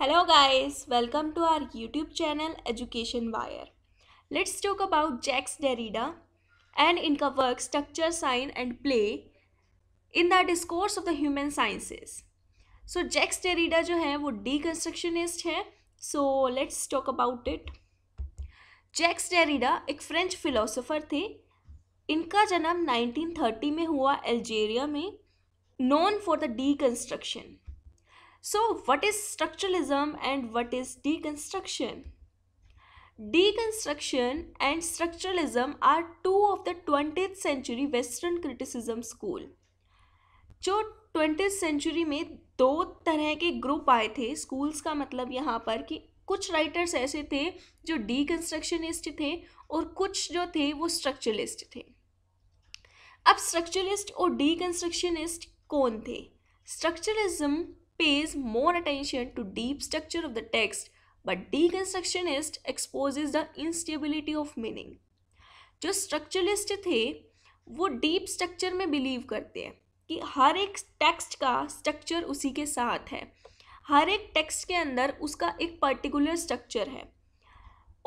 Hello guys welcome to our YouTube channel education wire let's talk about Jacques Derrida and इनका work structure sign and play in the discourse of the human sciences so Jacques Derrida जो है वो deconstructionist है so let's talk about it Jacques Derrida एक French philosopher थे इनका जन्म 1930 में हुआ अल्जीरिया में known for the deconstruction So, what is structuralism and what is deconstruction? Deconstruction and structuralism are two of the 20th century Western criticism school. जो twenty century में दो तरह के ग्रुप आए थे स्कूल्स का मतलब यहाँ पर कि कुछ राइटर्स ऐसे थे जो डीकंस्ट्रक्शनिस्ट थे और कुछ जो थे वो स्ट्रक्चरलिस्ट थे अब स्ट्रक्चरलिस्ट और डीकंस्ट्रक्शनिस्ट कौन थे structuralism pays more attention to deep structure of the text but deconstructionist exposes the instability of meaning जो structuralist थे वो deep structure में believe करते हैं कि हर एक text का structure उसी के साथ है हर एक text के अंदर उसका एक particular structure है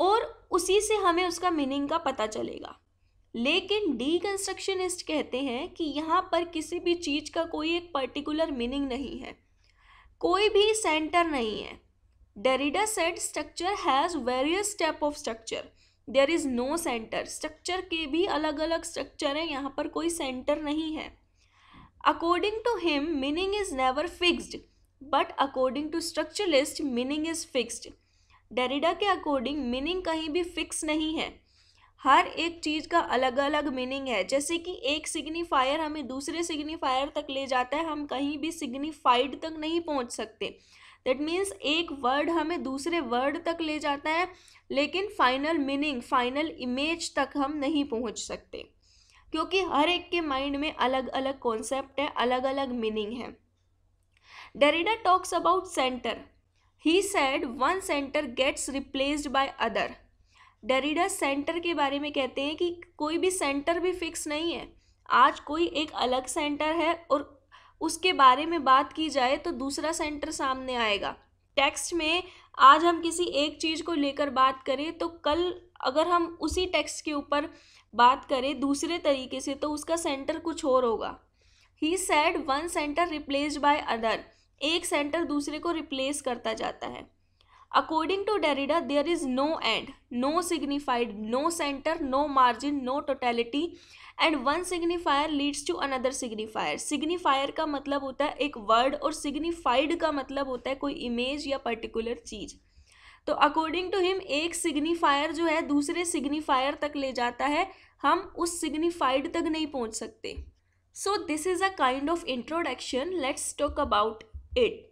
और उसी से हमें उसका meaning का पता चलेगा लेकिन deconstructionist कहते हैं कि यहाँ पर किसी भी चीज़ का कोई एक particular meaning नहीं है कोई भी सेंटर नहीं है Derrida said structure has various step of structure there is no centre structure के भी अलग अलग स्ट्रक्चर हैं यहाँ पर कोई सेंटर नहीं है according to him meaning is never fixed but according to structuralist meaning is fixed Derrida के अकॉर्डिंग मीनिंग कहीं भी फिक्स नहीं है हर एक चीज़ का अलग अलग मीनिंग है जैसे कि एक सिग्निफायर हमें दूसरे सिग्निफायर तक ले जाता है हम कहीं भी सिग्निफाइड तक नहीं पहुंच सकते दैट मीन्स एक वर्ड हमें दूसरे वर्ड तक ले जाता है लेकिन फाइनल मीनिंग फाइनल इमेज तक हम नहीं पहुंच सकते क्योंकि हर एक के माइंड में अलग अलग कॉन्सेप्ट है अलग अलग मीनिंग है Derrida talks about centre he said one centre gets replaced by other Derrida centre के बारे में कहते हैं कि कोई भी सेंटर भी फिक्स नहीं है आज कोई एक अलग सेंटर है और उसके बारे में बात की जाए तो दूसरा सेंटर सामने आएगा टेक्स्ट में आज हम किसी एक चीज़ को लेकर बात करें तो कल अगर हम उसी टेक्स्ट के ऊपर बात करें दूसरे तरीके से तो उसका सेंटर कुछ और होगा he said one centre replace by other एक सेंटर दूसरे को रिप्लेस करता जाता है according to Derrida there is no end no signified no centre no margin no totality and one signifier leads to another signifier signifier का मतलब होता है एक वर्ड और सिग्निफाइड का मतलब होता है कोई इमेज या पर्टिकुलर चीज़ तो अकॉर्डिंग टू हिम एक सिग्निफायर जो है दूसरे सिग्निफायर तक ले जाता है हम उस सिग्निफाइड तक नहीं पहुंच सकते so this is a kind of introduction let's talk about it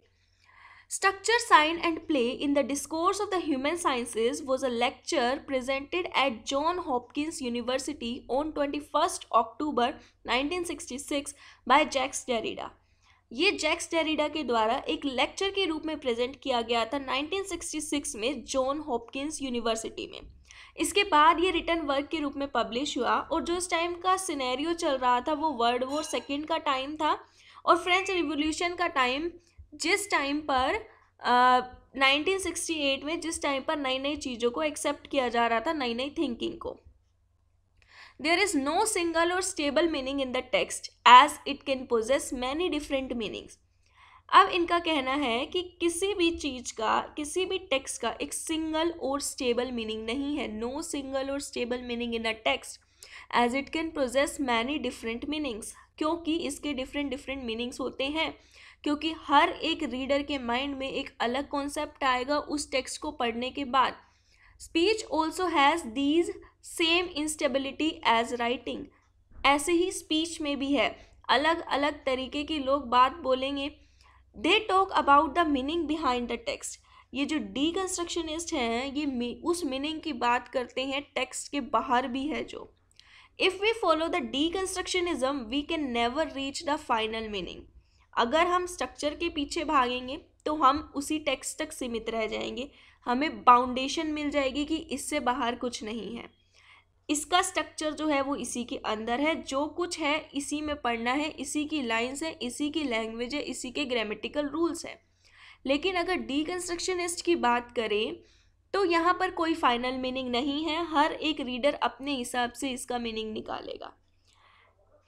Structure, Sign and Play in the Discourse of the Human Sciences was a lecture presented at Johns Hopkins University on 21st October 1966 by Jacques Derrida ये Jacques Derrida के द्वारा एक lecture के रूप में present किया गया था 1966 में जॉन हॉपकिंस यूनिवर्सिटी में इसके बाद ये रिटर्न वर्क के रूप में पब्लिश हुआ और जो इस टाइम का सिनेरियो चल रहा था वो वर्ल्ड वॉर सेकेंड का टाइम था और फ्रेंच रिवोल्यूशन का टाइम जिस टाइम पर आ, 1968 में जिस टाइम पर नई नई चीज़ों को एक्सेप्ट किया जा रहा था नई नई थिंकिंग को देयर इज़ नो सिंगल और stable meaning in the text as it can possess many different meanings अब इनका कहना है कि किसी भी चीज़ का किसी भी टेक्स्ट का एक सिंगल और स्टेबल मीनिंग नहीं है नो सिंगल और stable meaning in the text as it can possess many different meanings क्योंकि इसके डिफरेंट डिफरेंट मीनिंग्स होते हैं क्योंकि हर एक रीडर के माइंड में एक अलग कॉन्सेप्ट आएगा उस टेक्स्ट को पढ़ने के बाद speech also has these same instability as writing ऐसे ही स्पीच में भी है अलग अलग तरीके के लोग बात बोलेंगे they talk about the meaning behind the text ये जो डी कंस्ट्रक्शनिस्ट हैं ये उस मीनिंग की बात करते हैं टेक्स्ट के बाहर भी है जो if we follow the deconstructionism we can never reach the final meaning अगर हम स्ट्रक्चर के पीछे भागेंगे तो हम उसी टेक्स्ट तक सीमित रह जाएंगे हमें बाउंडेशन मिल जाएगी कि इससे बाहर कुछ नहीं है इसका स्ट्रक्चर जो है वो इसी के अंदर है जो कुछ है इसी में पढ़ना है इसी की लाइंस है इसी की लैंग्वेज है इसी के ग्रामेटिकल रूल्स हैं लेकिन अगर कंस्ट्रक्शनिस्ट की बात करें तो यहाँ पर कोई फाइनल मीनिंग नहीं है हर एक रीडर अपने हिसाब से इसका मीनिंग निकालेगा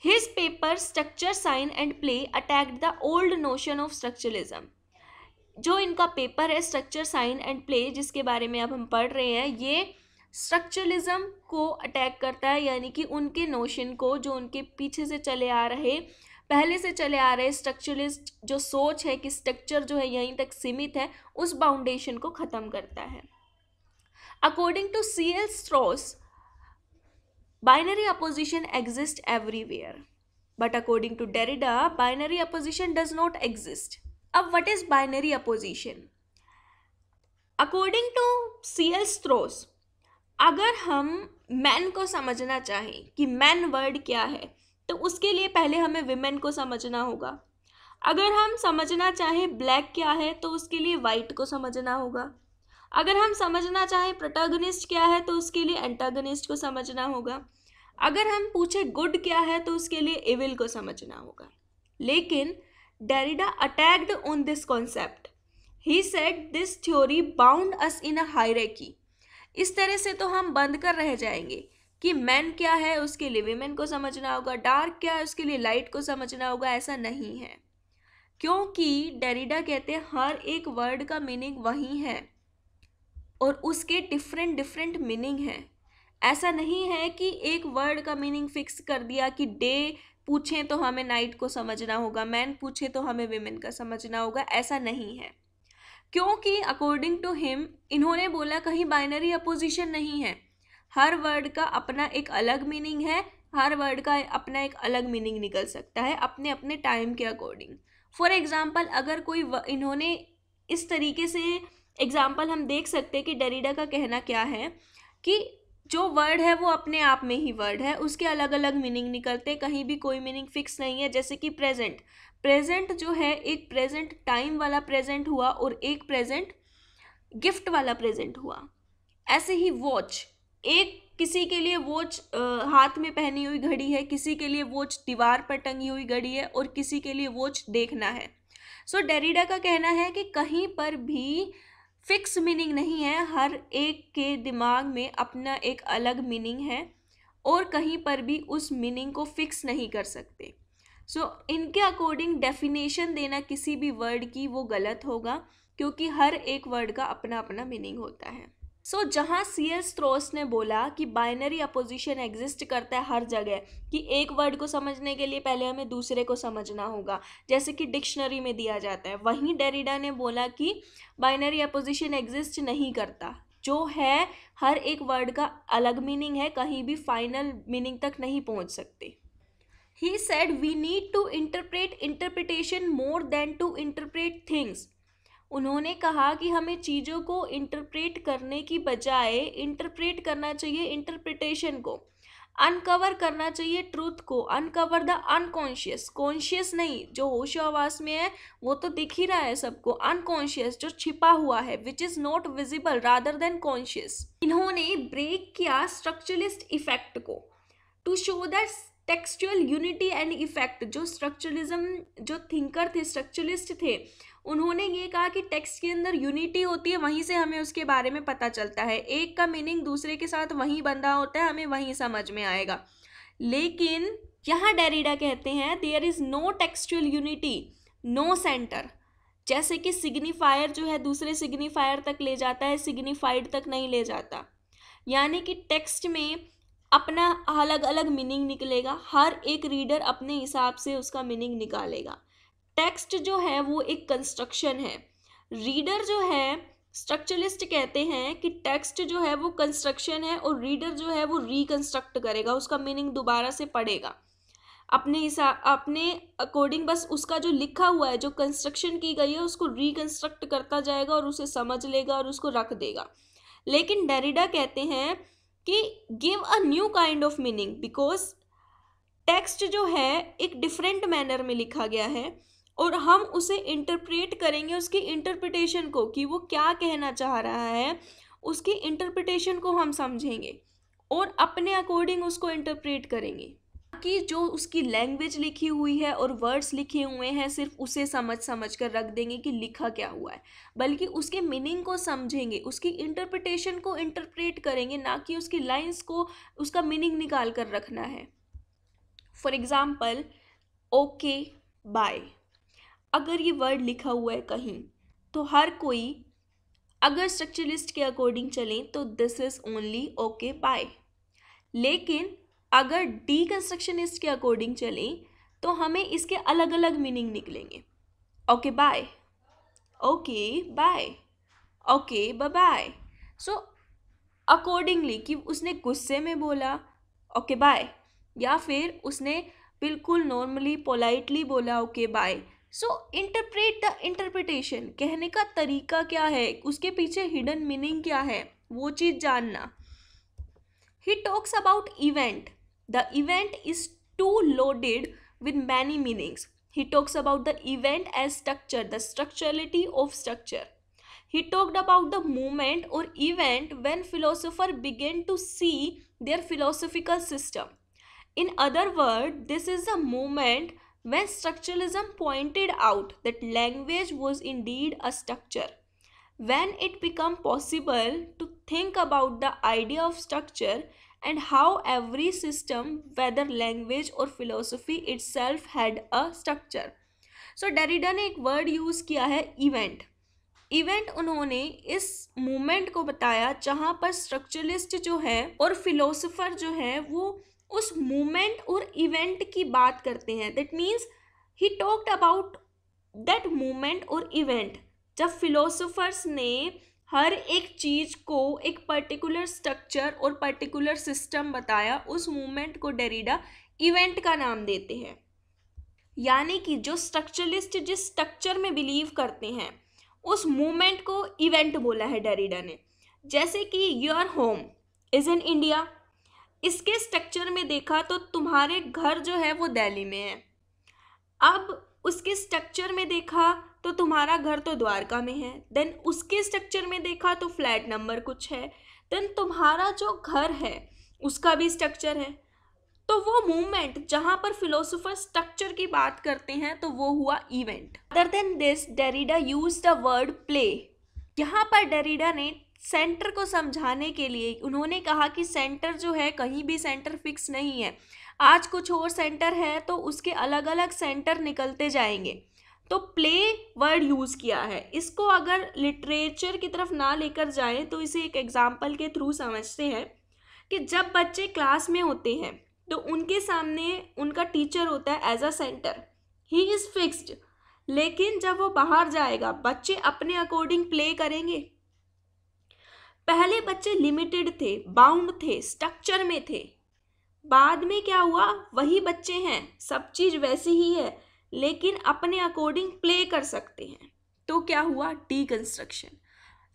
his paper structure sign and play attacked the old notion of structuralism जो इनका पेपर है स्ट्रक्चर साइन एंड प्ले जिसके बारे में अब हम पढ़ रहे हैं ये स्ट्रक्चरलिज्म को अटैक करता है यानी कि उनके नोशन को जो उनके पीछे से चले आ रहे पहले से चले आ रहे स्ट्रक्चरलिस्ट जो सोच है कि स्ट्रक्चर जो है यहीं तक सीमित है उस बाउंडेशन को ख़त्म करता है according to C L Strauss Binary opposition exists everywhere. But according to Derrida, binary opposition does not exist. Now, what is binary opposition? according to cl L Strauss अगर हम मैन को समझना चाहें कि मैन वर्ड क्या है तो उसके लिए पहले हमें विमेन को समझना होगा अगर हम समझना चाहें ब्लैक क्या है तो उसके लिए वाइट को समझना होगा अगर हम समझना चाहें प्रोटागोनिस्ट क्या है तो उसके लिए एंटागनिस्ट को समझना होगा अगर हम पूछें गुड क्या है तो उसके लिए इविल को समझना होगा लेकिन Derrida attacked on this concept he said this theory bound us in a hierarchy इस तरह से तो हम बंद कर रह जाएंगे कि मैन क्या है उसके लिए विमेन को समझना होगा डार्क क्या है उसके लिए लाइट को समझना होगा ऐसा नहीं है क्योंकि डेरिडा कहते हैं हर एक वर्ड का मीनिंग वही है और उसके डिफरेंट डिफरेंट मीनिंग हैं ऐसा नहीं है कि एक वर्ड का मीनिंग फिक्स कर दिया कि डे पूछें तो हमें नाइट को समझना होगा मैन पूछे तो हमें वेमेन का समझना होगा ऐसा नहीं है क्योंकि अकॉर्डिंग टू हिम इन्होंने बोला कहीं बाइनरी अपोजिशन नहीं है हर वर्ड का अपना एक अलग मीनिंग है हर वर्ड का अपना एक अलग मीनिंग निकल सकता है अपने अपने टाइम के अकॉर्डिंग फॉर एग्ज़ाम्पल अगर कोई इन्होंने इस तरीके से एग्जाम्पल हम देख सकते हैं कि डेरिडा का कहना क्या है कि जो वर्ड है वो अपने आप में ही वर्ड है उसके अलग अलग मीनिंग निकलते कहीं भी कोई मीनिंग फिक्स नहीं है जैसे कि प्रेजेंट प्रेजेंट जो है एक प्रेजेंट टाइम वाला प्रेजेंट हुआ और एक प्रेजेंट गिफ्ट वाला प्रेजेंट हुआ ऐसे ही वॉच एक किसी के लिए वॉच हाथ में पहनी हुई घड़ी है किसी के लिए वॉच दीवार पर टंगी हुई घड़ी है और किसी के लिए वॉच देखना है सो so, डेरिडा का कहना है कि कहीं पर भी फिक्स मीनिंग नहीं है हर एक के दिमाग में अपना एक अलग मीनिंग है और कहीं पर भी उस मीनिंग को फिक्स नहीं कर सकते सो so, इनके अकॉर्डिंग डेफिनेशन देना किसी भी वर्ड की वो गलत होगा क्योंकि हर एक वर्ड का अपना अपना मीनिंग होता है सो so, जहाँ सी एस थ्रोस ने बोला कि बाइनरी अपोजिशन एग्जिस्ट करता है हर जगह कि एक वर्ड को समझने के लिए पहले हमें दूसरे को समझना होगा जैसे कि डिक्शनरी में दिया जाता है वहीं डेरिडा ने बोला कि बाइनरी अपोजिशन एग्जिस्ट नहीं करता जो है हर एक वर्ड का अलग मीनिंग है कहीं भी फाइनल मीनिंग तक नहीं पहुँच सकते he said we need to interpret interpretation more than to interpret things उन्होंने कहा कि हमें चीज़ों को इंटरप्रेट करने की बजाय इंटरप्रेट करना चाहिए इंटरप्रिटेशन को अनकवर करना चाहिए ट्रूथ को अनकवर द अनकॉन्शियस कॉन्शियस नहीं जो होश आवास में है वो तो दिख ही रहा है सबको अनकॉन्शियस जो छिपा हुआ है which is not visible rather than conscious इन्होंने ब्रेक किया स्ट्रक्चरलिस्ट इफेक्ट को to show that textual unity and effect जो स्ट्रक्चरलिज्म जो थिंकर थे स्ट्रक्चरलिस्ट थे उन्होंने ये कहा कि टेक्स्ट के अंदर यूनिटी होती है वहीं से हमें उसके बारे में पता चलता है एक का मीनिंग दूसरे के साथ वहीं बंधा होता है हमें वहीं समझ में आएगा लेकिन यहाँ डेरिडा कहते हैं there is no textual unity no centre जैसे कि सिग्निफायर जो है दूसरे सिग्निफायर तक ले जाता है सिग्निफाइड तक नहीं ले जाता यानी कि टेक्स्ट में अपना अलग अलग मीनिंग निकलेगा हर एक रीडर अपने हिसाब से उसका मीनिंग निकालेगा टेक्स्ट जो है वो एक कंस्ट्रक्शन है रीडर जो है स्ट्रक्चरलिस्ट कहते हैं कि टेक्स्ट जो है वो कंस्ट्रक्शन है और रीडर जो है वो रिकन्स्ट्रक्ट करेगा उसका मीनिंग दोबारा से पढ़ेगा अपने हिसाब अपने अकॉर्डिंग बस उसका जो लिखा हुआ है जो कंस्ट्रक्शन की गई है उसको रिकन्स्ट्रक्ट करता जाएगा और उसे समझ लेगा और उसको रख देगा लेकिन डेरिडा कहते हैं कि give a new kind of meaning because text जो है एक डिफरेंट मैनर में लिखा गया है और हम उसे इंटरप्रेट करेंगे उसकी इंटरप्रिटेशन को कि वो क्या कहना चाह रहा है उसकी इंटरप्रिटेशन को हम समझेंगे और अपने अकॉर्डिंग उसको इंटरप्रेट करेंगे कि जो उसकी लैंग्वेज लिखी हुई है और वर्ड्स लिखे हुए हैं सिर्फ उसे समझ समझ कर रख देंगे कि लिखा क्या हुआ है बल्कि उसके मीनिंग को समझेंगे उसकी इंटरप्रिटेशन को इंटरप्रेट करेंगे ना कि उसकी लाइंस को उसका मीनिंग निकाल कर रखना है फॉर एग्ज़ाम्पल ओके बाय अगर ये वर्ड लिखा हुआ है कहीं तो हर कोई अगर स्ट्रक्चरलिस्ट के अकॉर्डिंग चलें तो this is only okay bye लेकिन अगर डी कंस्ट्रक्शनिस्ट के अकॉर्डिंग चलें तो हमें इसके अलग अलग मीनिंग निकलेंगे okay bye okay bye okay bye so accordingly कि उसने गुस्से में बोला ओके बाय या फिर उसने बिल्कुल नॉर्मली पोलाइटली बोला okay bye so interpret the interpretation कहने का तरीका क्या है उसके पीछे हिडन मीनिंग क्या है वो चीज़ जानना he talks about event The event is too loaded with many meanings. He talks about the event as structure, the structurality of structure. He talked about the moment or event when philosophers began to see their philosophical system. In other words, this is a moment when structuralism pointed out that language was indeed a structure. When it became possible to think about the idea of structure, and how every system, whether language or philosophy itself, had a structure. So so, derrida ने एक word use किया है event event उन्होंने इस moment को बताया जहाँ पर स्ट्रक्चरलिस्ट जो है और फिलोसोफर जो है वो उस मोमेंट और इवेंट की बात करते हैं that means he talked about that moment और इवेंट जब फिलोसोफर्स ने हर एक चीज़ को एक पर्टिकुलर स्ट्रक्चर और पर्टिकुलर सिस्टम बताया उस मूवमेंट को डेरिडा इवेंट का नाम देते हैं यानी कि जो स्ट्रक्चरलिस्ट जिस स्ट्रक्चर में बिलीव करते हैं उस मूवमेंट को इवेंट बोला है डेरिडा ने जैसे कि your home is in India इसके स्ट्रक्चर में देखा तो तुम्हारे घर जो है वो दिल्ली में है अब उसके स्ट्रक्चर में देखा तो तुम्हारा घर तो द्वारका में है देन उसके स्ट्रक्चर में देखा तो फ्लैट नंबर कुछ है देन तुम्हारा जो घर है उसका भी स्ट्रक्चर है तो वो मूवमेंट जहाँ पर फिलोसोफर स्ट्रक्चर की बात करते हैं तो वो हुआ event other than this Derrida use the word play यहाँ पर डेरिडा ने सेंटर को समझाने के लिए उन्होंने कहा कि सेंटर जो है कहीं भी सेंटर फिक्स नहीं है आज कुछ और सेंटर है तो उसके अलग अलग सेंटर निकलते जाएंगे तो प्ले वर्ड यूज़ किया है इसको अगर लिटरेचर की तरफ ना लेकर जाएं तो इसे एक एग्ज़ाम्पल के थ्रू समझते हैं कि जब बच्चे क्लास में होते हैं तो उनके सामने उनका टीचर होता है as a centre he is fixed लेकिन जब वो बाहर जाएगा बच्चे अपने अकॉर्डिंग प्ले करेंगे पहले बच्चे लिमिटेड थे बाउंड थे स्ट्रक्चर में थे बाद में क्या हुआ वही बच्चे हैं सब चीज़ वैसी ही है लेकिन अपने अकॉर्डिंग प्ले कर सकते हैं तो क्या हुआ डी कंस्ट्रक्शन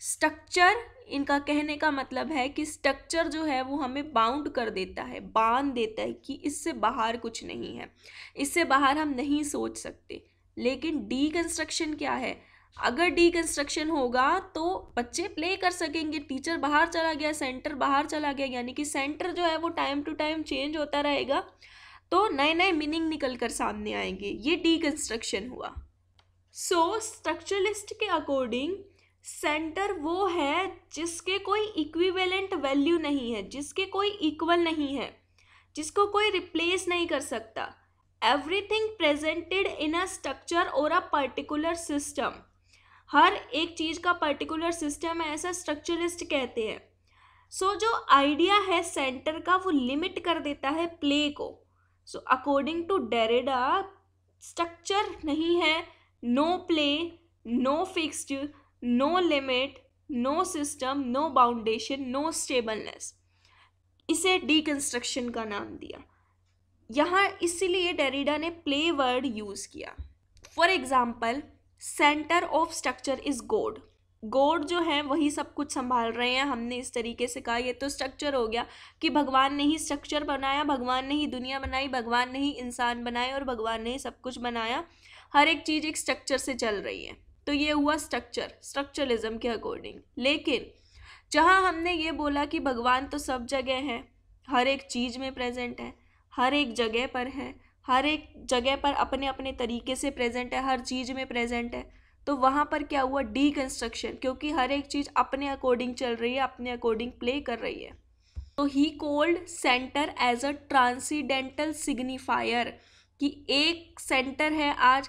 स्ट्रक्चर इनका कहने का मतलब है कि स्ट्रक्चर जो है वो हमें बाउंड कर देता है बांध देता है कि इससे बाहर कुछ नहीं है इससे बाहर हम नहीं सोच सकते लेकिन डी कंस्ट्रक्शन क्या है अगर डी कंस्ट्रक्शन होगा तो बच्चे प्ले कर सकेंगे टीचर बाहर चला गया सेंटर बाहर चला गया यानी कि सेंटर जो है वो टाइम टू टाइम चेंज होता रहेगा तो नए नए मीनिंग निकल कर सामने आएंगे ये डीकंस्ट्रक्शन हुआ सो so, स्ट्रक्चरलिस्ट के अकॉर्डिंग सेंटर वो है जिसके कोई इक्विवेलेंट वैल्यू नहीं है जिसके कोई इक्वल नहीं है जिसको कोई रिप्लेस नहीं कर सकता everything presented in a structure और अ पर्टिकुलर सिस्टम हर एक चीज़ का पर्टिकुलर सिस्टम है ऐसा स्ट्रक्चरलिस्ट कहते हैं सो so, जो आइडिया है सेंटर का वो लिमिट कर देता है प्ले को so according to Derrida structure नहीं है no play no fixed no limit no system no foundation no stableness इसे डीकंस्ट्रक्शन का नाम दिया यहाँ इसीलिए डेरिडा ने प्ले वर्ड यूज़ किया for example centre of structure is god god जो है वही सब कुछ संभाल रहे हैं हमने इस तरीके से कहा ये तो स्ट्रक्चर हो गया कि भगवान ने ही स्ट्रक्चर बनाया भगवान ने ही दुनिया बनाई भगवान ने ही इंसान बनाए और भगवान ने ही सब कुछ बनाया हर एक चीज़ एक स्ट्रक्चर से चल रही है तो ये हुआ स्ट्रक्चर स्ट्रक्चरलिज्म के अकॉर्डिंग लेकिन जहाँ हमने ये बोला कि भगवान तो सब जगह है हर एक चीज़ में प्रेजेंट है हर एक जगह पर है हर एक जगह पर अपने अपने तरीके से प्रेजेंट है हर चीज़ में प्रेजेंट है तो वहाँ पर क्या हुआ डी कंस्ट्रक्शन क्योंकि हर एक चीज़ अपने अकॉर्डिंग चल रही है अपने अकॉर्डिंग प्ले कर रही है तो ही called centre as a transcendental signifier कि एक सेंटर है आज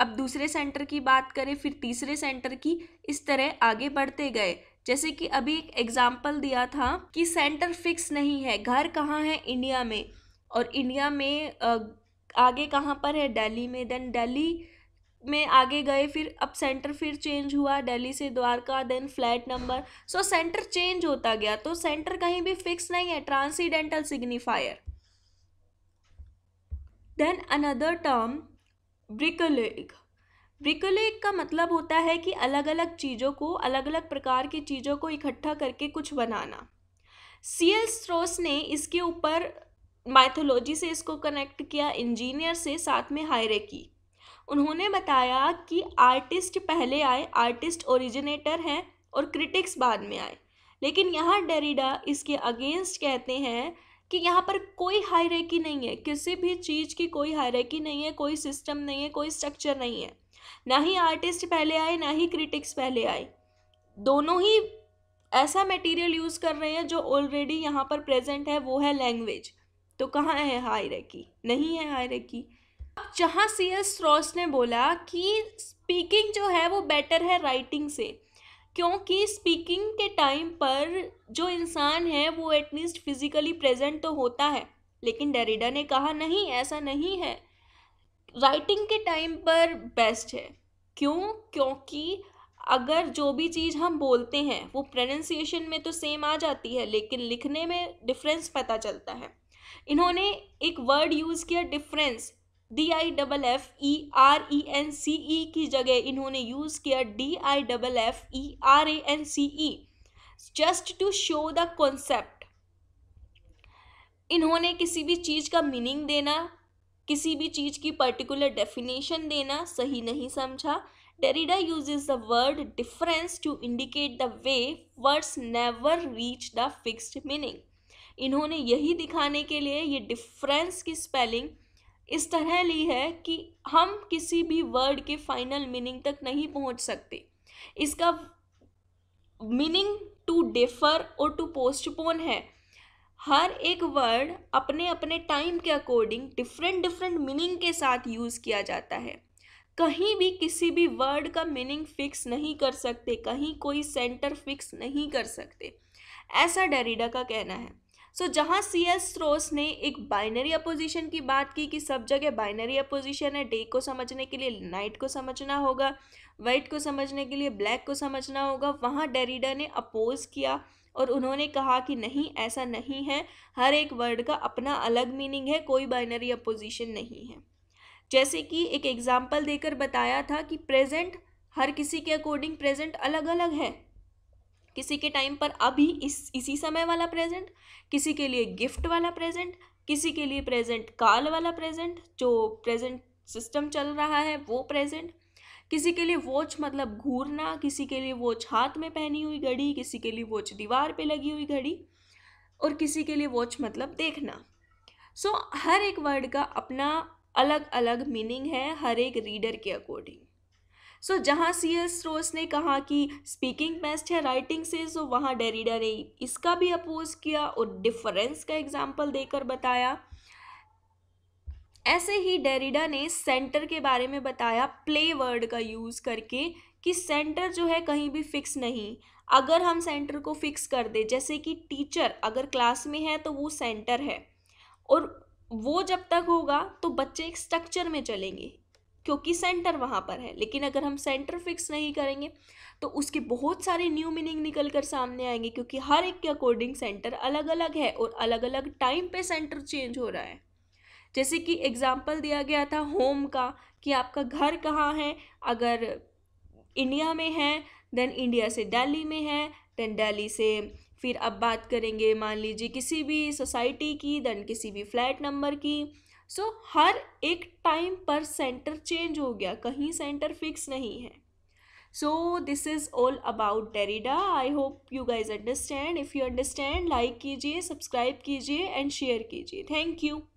अब दूसरे सेंटर की बात करें फिर तीसरे सेंटर की इस तरह आगे बढ़ते गए जैसे कि अभी एक एग्जाम्पल दिया था कि सेंटर फिक्स नहीं है घर कहाँ है इंडिया में और इंडिया में आगे कहाँ पर है दिल्ली में देन दिल्ली में आगे गए फिर अब सेंटर फिर चेंज हुआ दिल्ली से Dwarka then flat number so centre change होता गया तो सेंटर कहीं भी फिक्स नहीं है transcendental signifier then another term bricolage bricolage का मतलब होता है कि अलग अलग चीज़ों को अलग अलग प्रकार की चीज़ों को इकट्ठा करके कुछ बनाना सी एल स्ट्रोस ने इसके ऊपर माइथोलॉजी से इसको कनेक्ट किया इंजीनियर से साथ में हायरे की उन्होंने बताया कि आर्टिस्ट पहले आए आर्टिस्ट ओरिजिनेटर हैं और क्रिटिक्स बाद में आए लेकिन यहाँ डेरिडा इसके अगेंस्ट कहते हैं कि यहाँ पर कोई हायरेकी नहीं है किसी भी चीज़ की कोई हायरेकी नहीं है कोई सिस्टम नहीं है कोई स्ट्रक्चर नहीं है ना ही आर्टिस्ट पहले आए ना ही क्रिटिक्स पहले आए दोनों ही ऐसा मटेरियल यूज़ कर रहे हैं जो ऑलरेडी यहाँ पर प्रेजेंट है वो है लैंग्वेज तो कहाँ है हायरेकी नहीं है हायरेकी अब जहाँ सी एस रॉस ने बोला कि स्पीकिंग जो है वो बेटर है राइटिंग से क्योंकि स्पीकिंग के टाइम पर जो इंसान है वो एटलीस्ट फिज़िकली प्रेजेंट तो होता है लेकिन डेरिडा ने कहा नहीं ऐसा नहीं है राइटिंग के टाइम पर बेस्ट है क्यों क्योंकि अगर जो भी चीज़ हम बोलते हैं वो प्रोनंसिएशन में तो सेम आ जाती है लेकिन लिखने में डिफरेंस पता चलता है इन्होंने एक वर्ड यूज़ किया difference D I double F E R E N C E की जगह इन्होंने यूज़ किया D I double F E R A N C E just to show the concept इन्होंने किसी भी चीज़ का मीनिंग देना किसी भी चीज़ की पर्टिकुलर डेफिनेशन देना सही नहीं समझा Derrida uses the word difference to indicate the way words never reach the fixed meaning इन्होंने यही दिखाने के लिए ये डिफरेंस की स्पेलिंग इस तरह ली है कि हम किसी भी वर्ड के फाइनल मीनिंग तक नहीं पहुंच सकते इसका मीनिंग टू डिफर और टू पोस्टपोन है हर एक वर्ड अपने अपने टाइम के अकॉर्डिंग डिफरेंट डिफरेंट मीनिंग के साथ यूज़ किया जाता है कहीं भी किसी भी वर्ड का मीनिंग फिक्स नहीं कर सकते कहीं कोई सेंटर फिक्स नहीं कर सकते ऐसा डेरिडा का कहना है सो so, जहाँ सी एस थ्रोस ने एक बाइनरी अपोजिशन की बात की कि सब जगह बाइनरी अपोजिशन है डे को समझने के लिए नाइट को समझना होगा वाइट को समझने के लिए ब्लैक को समझना होगा वहाँ डेरिडा ने अपोज किया और उन्होंने कहा कि नहीं ऐसा नहीं है हर एक वर्ड का अपना अलग मीनिंग है कोई बाइनरी अपोजिशन नहीं है जैसे कि एक एग्जाम्पल देकर बताया था कि प्रेजेंट हर किसी के अकॉर्डिंग प्रेजेंट अलग अलग है किसी के टाइम पर अभी इस इसी समय वाला प्रेजेंट किसी के लिए गिफ्ट वाला प्रेजेंट किसी के लिए प्रेजेंट काल वाला प्रेजेंट जो प्रेजेंट सिस्टम चल रहा है वो प्रेजेंट किसी के लिए वॉच मतलब घूरना किसी के लिए वॉच हाथ में पहनी हुई घड़ी किसी के लिए वॉच दीवार पे लगी हुई घड़ी और किसी के लिए वॉच मतलब देखना सो so, हर एक वर्ड का अपना अलग अलग मीनिंग है हर एक रीडर के अकॉर्डिंग सो जहाँ सी एस रोस ने कहा कि स्पीकिंग बेस्ट है राइटिंग से सो वहाँ डेरिडा ने इसका भी अपोज किया और डिफरेंस का एग्जाम्पल देकर बताया ऐसे ही डेरिडा ने सेंटर के बारे में बताया प्ले वर्ड का यूज़ करके कि सेंटर जो है कहीं भी फिक्स नहीं अगर हम सेंटर को फिक्स कर दे जैसे कि टीचर अगर क्लास में है तो वो सेंटर है और वो जब तक होगा तो बच्चे एक स्ट्रक्चर में चलेंगे क्योंकि सेंटर वहाँ पर है लेकिन अगर हम सेंटर फिक्स नहीं करेंगे तो उसके बहुत सारे न्यू मीनिंग निकल कर सामने आएंगे क्योंकि हर एक के अकॉर्डिंग सेंटर अलग अलग है और अलग अलग टाइम पे सेंटर चेंज हो रहा है जैसे कि एग्ज़ाम्पल दिया गया था होम का कि आपका घर कहाँ है अगर इंडिया में है देन इंडिया से दिल्ली में है देन दिल्ली से फिर अब बात करेंगे मान लीजिए किसी भी सोसाइटी की देन किसी भी फ्लैट नंबर की सो so, हर एक टाइम पर सेंटर चेंज हो गया कहीं सेंटर फिक्स नहीं है so this is all about Derrida I hope you guys understand if you understand like कीजिए सब्सक्राइब कीजिए एंड शेयर कीजिए थैंक यू